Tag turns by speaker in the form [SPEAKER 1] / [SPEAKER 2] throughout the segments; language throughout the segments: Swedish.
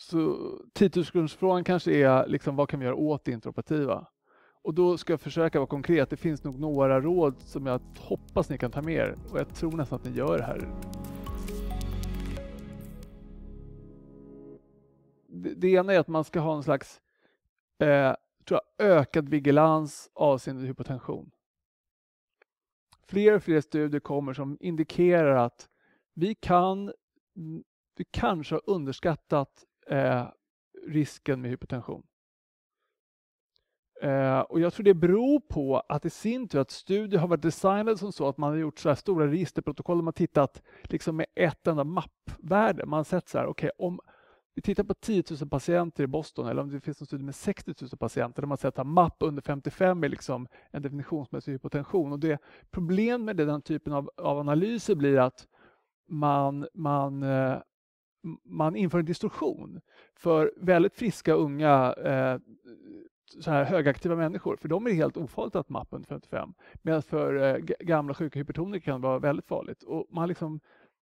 [SPEAKER 1] Så 10 kanske är liksom, vad kan vi göra åt det interoperativa? Och då ska jag försöka vara konkret. Det finns nog några råd som jag hoppas ni kan ta med er och jag tror nästan att ni gör det här. Det, det ena är att man ska ha en slags eh, tror jag, ökad vigilans avseende hypotension. Fler och fler studier kommer som indikerar att vi kan vi kanske har underskattat eh, risken med hypertension. Eh, och Jag tror det beror på att i sin tur att studier har varit designade som så att man har gjort så här stora registerprotokoll och man tittat liksom med ett enda mappvärde. Man har sett så här, okej okay, om vi tittar på 10 000 patienter i Boston eller om det finns en studie med 60 000 patienter där man sett att mapp under 55 är liksom en definitionsmässig hypotension. Och det Problemet med den typen av, av analyser blir att man, man eh, man inför en distorsion för väldigt friska unga eh, så här högaktiva människor, för de är helt ofarligt att mappa under 55. Medan för eh, gamla sjuka hypertoniker kan det vara väldigt farligt. Och man, liksom,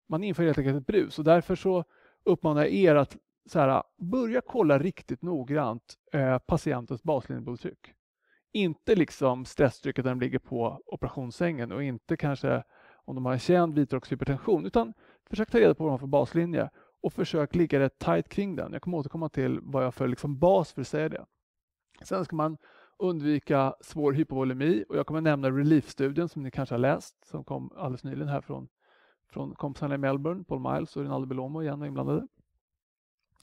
[SPEAKER 1] man inför helt enkelt ett brus och därför så uppmanar jag er att så här, börja kolla riktigt noggrant eh, patientens baslinjeblodtryck. Inte liksom stresstrycket när de ligger på operationssängen och inte kanske om de har en känd vitrockshypertension. utan försök ta reda på vad de har för baslinje och försök ligga rätt tight kring den. Jag kommer återkomma till vad jag för liksom bas för att säga det. Sen ska man undvika svår hypovolemi och jag kommer nämna Relief-studien som ni kanske har läst som kom alldeles nyligen här från, från kompisarna i Melbourne, Paul Miles och Rinaldo Belomo igen var inblandade.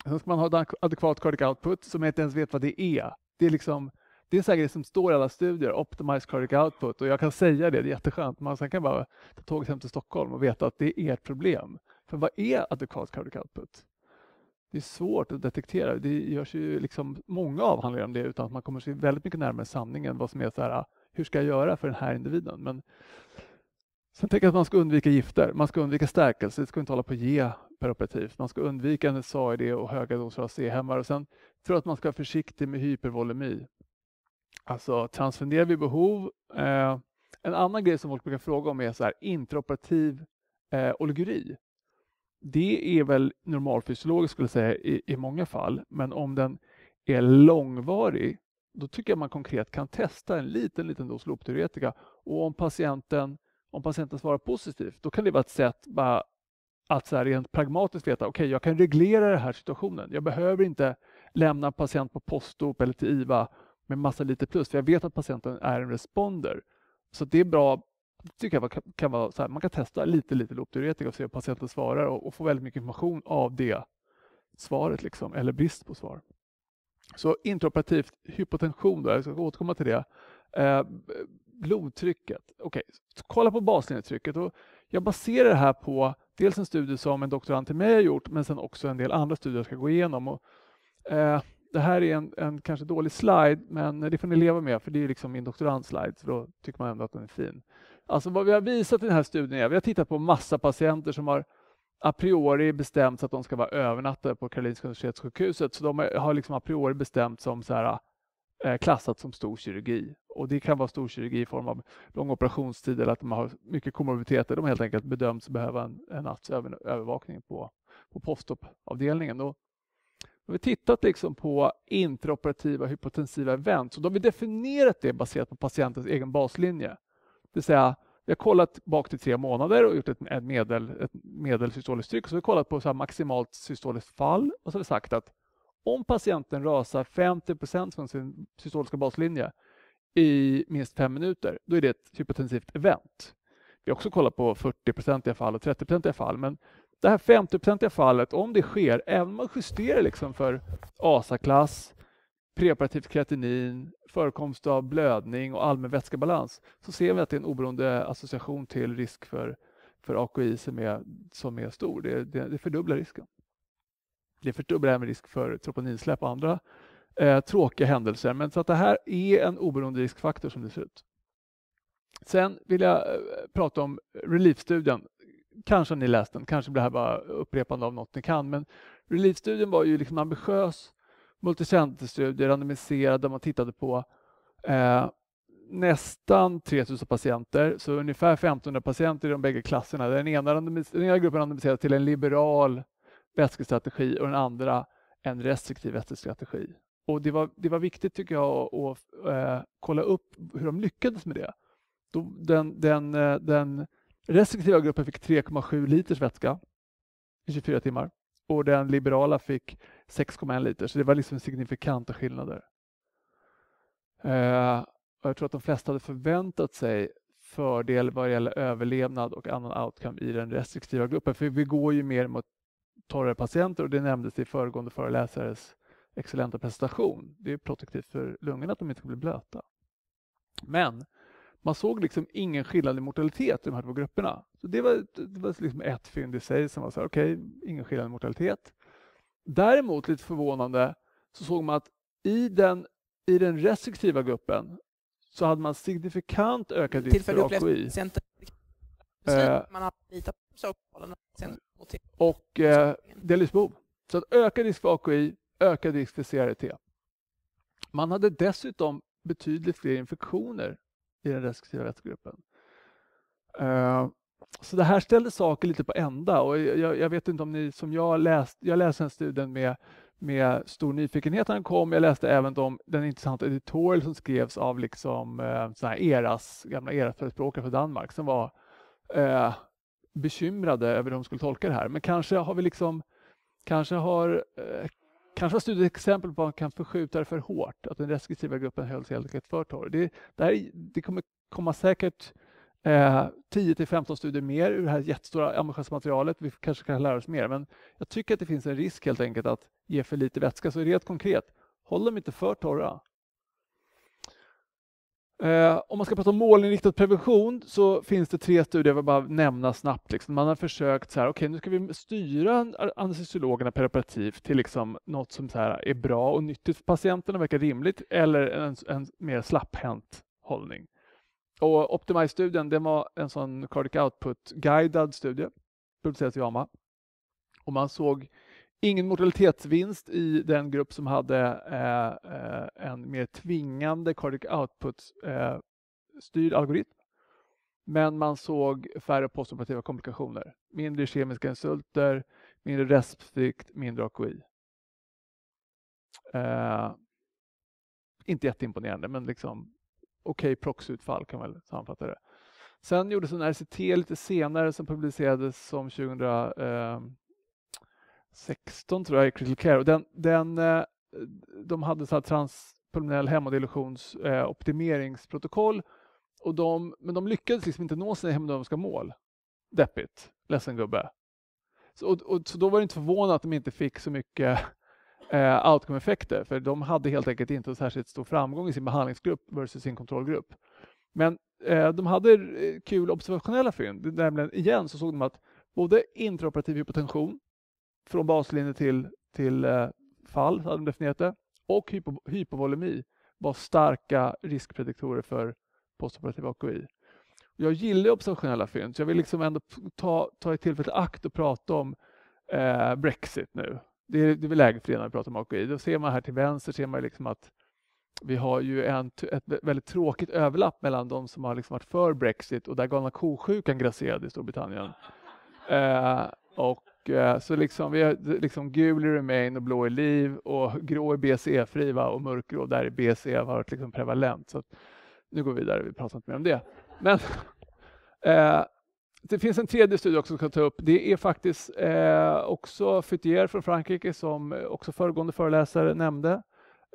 [SPEAKER 1] Sen ska man ha adekvat cardiac output som jag inte ens vet vad det är. Det är liksom det är säkert det som står i alla studier, optimized cardiac output och jag kan säga det, det är jätteskönt. Man kan bara ta tåget hem till Stockholm och veta att det är ert problem. För vad är adekvat cardiac output? Det är svårt att detektera. Det görs ju liksom många avhandlingar om det utan att man kommer sig väldigt mycket närmare sanningen vad som är så här, hur ska jag göra för den här individen? Men sen tänker jag att man ska undvika gifter, man ska undvika stärkelse, det ska inte hålla på att ge peroperativt. Man ska undvika NSAID och höga doser av C-hämmare sen tror jag att man ska vara försiktig med hypervolemi. Alltså transfunderar vid behov. Eh, en annan grej som folk brukar fråga om är så här, intraoperativ eh, oliguri det är väl normalfysiologiskt skulle jag säga i, i många fall, men om den är långvarig, då tycker jag man konkret kan testa en liten, liten dos lopteoretika och om patienten, om patienten svarar positivt, då kan det vara ett sätt bara att så här rent pragmatiskt veta, okej, okay, jag kan reglera den här situationen. Jag behöver inte lämna patient på postdop eller till IVA med massa lite plus, för jag vet att patienten är en responder. Så det är bra tycker jag kan vara så här, man kan testa lite, lite loopdiuretika och se hur patienten svarar och, och, få väldigt mycket information av det svaret, liksom, eller brist på svar. Så intraoperativt, hypotension, då, jag ska återkomma till det. Eh, blodtrycket, okej, okay. kolla på baslinjetrycket. Och jag baserar det här på dels en studie som en doktorand till mig har gjort, men sen också en del andra studier jag ska gå igenom. Och, eh, det här är en, en, kanske dålig slide, men det får ni leva med, för det är liksom min doktorandslide, så då tycker man ändå att den är fin. Alltså vad vi har visat i den här studien är, vi har tittat på massa patienter som har a priori bestämt att de ska vara övernattade på Karolinska universitetssjukhuset. Så de har liksom a priori bestämt som så här, eh, klassat som stor kirurgi. Och det kan vara stor kirurgi i form av lång operationstid eller att de har mycket komorbiditeter. De har helt enkelt bedömts behöva en, en natts övervakning på, på postopavdelningen. Då har vi tittat liksom på intraoperativa hypotensiva event. Så då har vi definierat det baserat på patientens egen baslinje. Det vill säga, vi har kollat bak till tre månader och gjort ett, ett, medel, ett medelsystoliskt tryck. Så vi har kollat på så maximalt systoliskt fall och så har vi sagt att om patienten rasar 50 från sin systoliska baslinje i minst fem minuter, då är det ett hypotensivt event. Vi har också kollat på 40 fall och 30 fall, men det här 50 fallet, om det sker, även om man justerar liksom för ASA-klass, preparativt kreatinin, förekomst av blödning och allmän vätskebalans så ser vi att det är en oberoende association till risk för, för AKI som är, som är stor. Det, det, det fördubblar risken. Det fördubblar även risk för troponinsläpp och andra eh, tråkiga händelser. Men så att det här är en oberoende riskfaktor som det ser ut. Sen vill jag eh, prata om reliefstudien. Kanske har ni läst den, kanske blir det här bara upprepande av något ni kan, men reliefstudien var ju liksom ambitiös multicenterstudie, randomiserad, där man tittade på eh, nästan 3000 patienter, så ungefär 1500 patienter i de bägge klasserna. Den ena, den ena gruppen randomiserades till en liberal vätskestrategi och den andra en restriktiv vätskestrategi. Och det var, det var viktigt tycker jag att, eh, kolla upp hur de lyckades med det. Den, den, eh, den restriktiva gruppen fick 3,7 liters vätska i 24 timmar och den liberala fick 6,1 liter, så det var liksom signifikanta skillnader. Eh, jag tror att de flesta hade förväntat sig fördel vad gäller överlevnad och annan outcome i den restriktiva gruppen, för vi går ju mer mot torrare patienter och det nämndes i föregående föreläsares excellenta presentation. Det är protektivt för lungorna att de inte blir blöta. Men man såg liksom ingen skillnad i mortalitet i de här två grupperna. Så Det var, det var liksom ett fynd i sig som var så här, okej, okay, ingen skillnad i mortalitet. Däremot, lite förvånande, så såg man att i den, i den restriktiva gruppen så hade man signifikant ökad eh, eh, risk för AKI. och eh, Så att ökad risk för AKI, ökad risk för CRT. Man hade dessutom betydligt fler infektioner i den restriktiva rättsgruppen. Eh, så det här ställer saker lite på ända och jag, jag vet inte om ni som jag läst, jag läste den studien med, med stor nyfikenhet när den kom. Jag läste även om den intressanta editorial som skrevs av liksom eh, såna här eras, gamla erasförespråkare för Danmark som var eh, bekymrade över hur de skulle tolka det här. Men kanske har vi liksom, kanske har eh, Kanske har studiet exempel på att man kan förskjuta det för hårt, att den restriktiva gruppen hölls helt enkelt för torr. Det, det, här, det kommer komma säkert Eh, 10 till 15 studier mer ur det här jättestora ambitiösa materialet. Vi kanske kan lära oss mer, men jag tycker att det finns en risk helt enkelt att ge för lite vätska. Så rent konkret, håll dem inte för torra. Eh, om man ska prata om målinriktad prevention så finns det tre studier jag vill bara nämna snabbt. Liksom. Man har försökt så här, okej okay, nu ska vi styra anestesiologerna preoperativt till liksom något som så här är bra och nyttigt för patienterna, verkar rimligt, eller en, en mer slapphänt hållning. Och Optimize-studien, det var en sån Cardic output-guidad studie, publicerades i AMA. Och man såg ingen mortalitetsvinst i den grupp som hade eh, eh en mer tvingande Cardic output-styrd eh, algoritm. Men man såg färre postoperativa komplikationer, mindre kemiska insulter, mindre respsvikt, mindre AKI. Eh, inte jätteimponerande, men liksom okej okay proxutfall kan man väl sammanfatta det. Sen gjordes en RCT lite senare som publicerades som 2016 eh, tror jag i Critical Care. den, den, eh, de hade så här transpulmonell hemodilusionsoptimeringsprotokoll eh, och de, men de lyckades liksom inte nå sina hemodynamiska mål. Deppigt. Ledsen gubbe. Så, och, och, så då var det inte förvånande att de inte fick så mycket eh, outcome-effekter, för de hade helt enkelt inte särskilt stor framgång i sin behandlingsgrupp versus sin kontrollgrupp. Men eh, de hade eh, kul observationella fynd, nämligen igen så såg de att både intraoperativ hypotension från baslinje till, till eh, fall, hade de definierat det, och hypo, hypovolemi var starka riskprediktorer för postoperativ AKI. Jag gillar observationella fynd, så jag vill liksom ändå ta, ta ett tillfälle akt och prata om eh, Brexit nu det är, det är läge för det när vi pratar om AKI. Då ser man här till vänster ser man liksom att vi har ju en, ett väldigt tråkigt överlapp mellan de som har liksom varit för Brexit och där galna ko-sjukan grasserade i Storbritannien. Eh, och, eh, så liksom vi har liksom gul i Remain och blå i Liv och grå i BCE-fri och mörkgrå där är BCE har varit liksom prevalent. Så att, nu går vi vidare, vi pratar inte mer om det. Men eh, det finns en tredje studie också som jag ska ta upp. Det är faktiskt eh, också Futier från Frankrike som eh, också föregående föreläsare nämnde.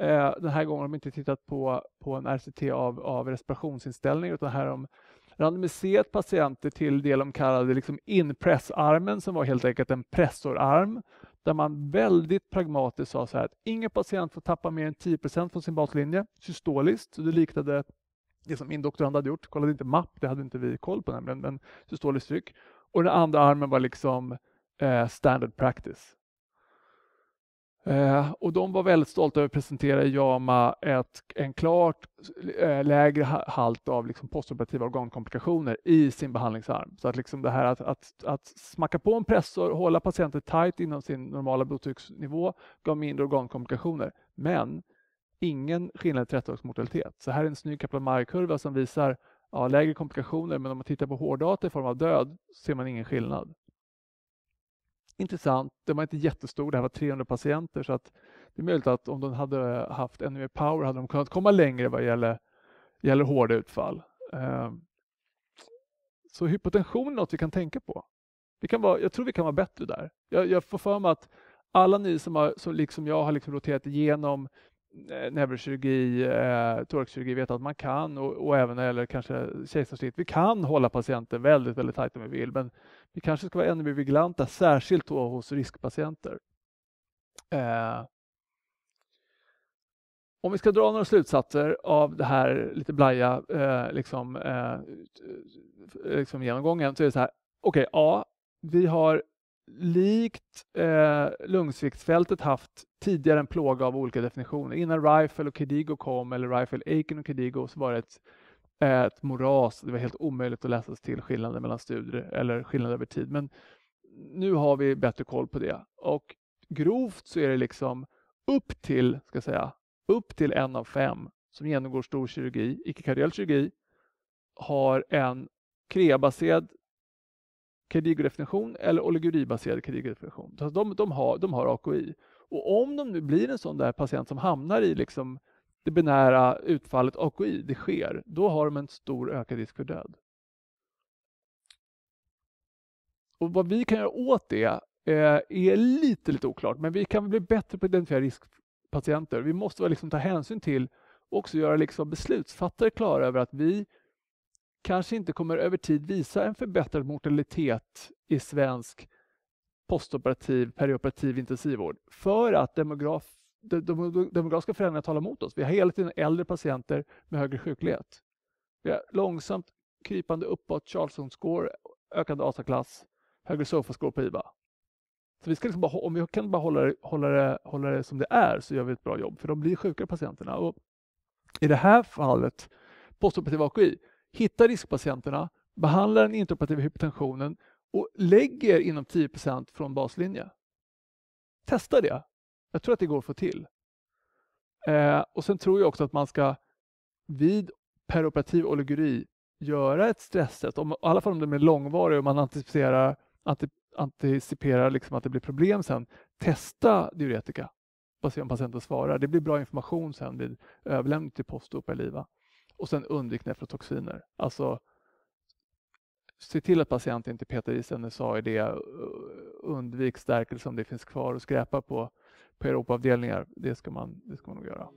[SPEAKER 1] Eh, den här gången har de inte tittat på, på en RCT av, av respirationsinställning utan här har de randomiserat patienter till det de kallade liksom inpressarmen som var helt enkelt en pressorarm där man väldigt pragmatiskt sa så här att ingen patient får tappa mer än 10 från sin baslinje systoliskt, så det liknade det som min doktorand hade gjort, kollade inte mapp, det hade inte vi koll på nämligen, men systoliskt tryck. Och den andra armen var liksom eh, standard practice. Eh, och de var väldigt stolta över att presentera i JAMA ett, en klart eh, lägre halt av liksom postoperativa organkomplikationer i sin behandlingsarm. Så att liksom det här att, att, att smacka på en pressor, hålla patienten tight inom sin normala blodtrycksnivå gav mindre organkomplikationer. Men ingen skillnad i 30 mortalitet. Så här är en snygg Kaplan-Meier-kurva som visar ja, lägre komplikationer, men om man tittar på hårddata i form av död ser man ingen skillnad. Intressant, Det var inte jättestor, det här var 300 patienter, så att det är möjligt att om de hade haft ännu mer power hade de kunnat komma längre vad gäller, gäller hårda utfall. Ehm, så hypotension är något vi kan tänka på. Vi kan vara, jag tror vi kan vara bättre där. Jag, jag får för mig att alla ni som, har, som liksom jag har liksom roterat igenom Eh, neurokirurgi, eh, thoraxkirurgi vet att man kan och, och även när det gäller kanske kejsarsnitt, vi kan hålla patienten väldigt, väldigt tajt om vi vill, men vi kanske ska vara ännu mer vigilanta, särskilt då hos riskpatienter. Eh, om vi ska dra några slutsatser av det här lite blaja eh, liksom, eh, eh liksom genomgången så är det så här, okej, okay, ja, vi har likt eh, Lungsviksfältet haft tidigare en plåga av olika definitioner. Innan Rifle och Kedigo kom, eller Rifle, Aiken och Kedigo, så var det ett, ett moras. Det var helt omöjligt att läsa sig till skillnader mellan studier eller skillnader över tid. Men nu har vi bättre koll på det. Och grovt så är det liksom upp till, ska säga, upp till en av fem som genomgår stor kirurgi, icke-kardiell kirurgi, har en kreabaserad kredigodefinition eller oliguribaserad kredigodefinition. Så alltså, de, de, har, de har AKI. Och om de nu blir en sån där patient som hamnar i liksom det binära utfallet AKI, det sker, då har de en stor ökad risk för död. Och Vad vi kan göra åt det eh, är lite, lite oklart, men vi kan bli bättre på att identifiera riskpatienter. Vi måste liksom ta hänsyn till och också göra liksom beslutsfattare klara över att vi kanske inte kommer över tid visa en förbättrad mortalitet i svensk postoperativ, perioperativ intensivvård för att demograf, de, de, demografiska förändringar talar mot oss. Vi har hela tiden äldre patienter med högre sjuklighet. Vi har långsamt krypande uppåt Charleston score, ökande ASA-klass, högre SOFA-score på IVA. Så vi ska liksom bara, om vi kan bara hålla det, hålla, det, hålla det som det är så gör vi ett bra jobb, för de blir sjukare patienterna. Och I det här fallet, postoperativ AKI, Hitta riskpatienterna, behandla den interoperativa hypertensionen och lägg er inom 10 från baslinje. Testa det. Jag tror att det går att få till. Eh, och Sen tror jag också att man ska vid peroperativ oliguri göra ett stresstest, i alla fall om den är långvarig och man anticiperar, anti, anticiperar liksom att det blir problem sen. Testa diuretika och se om patienten svarar. Det blir bra information sen vid överlämning till postop eller IVA. Och sen undvik nefrotoxiner. Alltså, se till att patienten inte petar i sig NSAID, undvik stärkelse om det finns kvar och skräpa på, på Europaavdelningar. Det ska man, det ska man nog göra.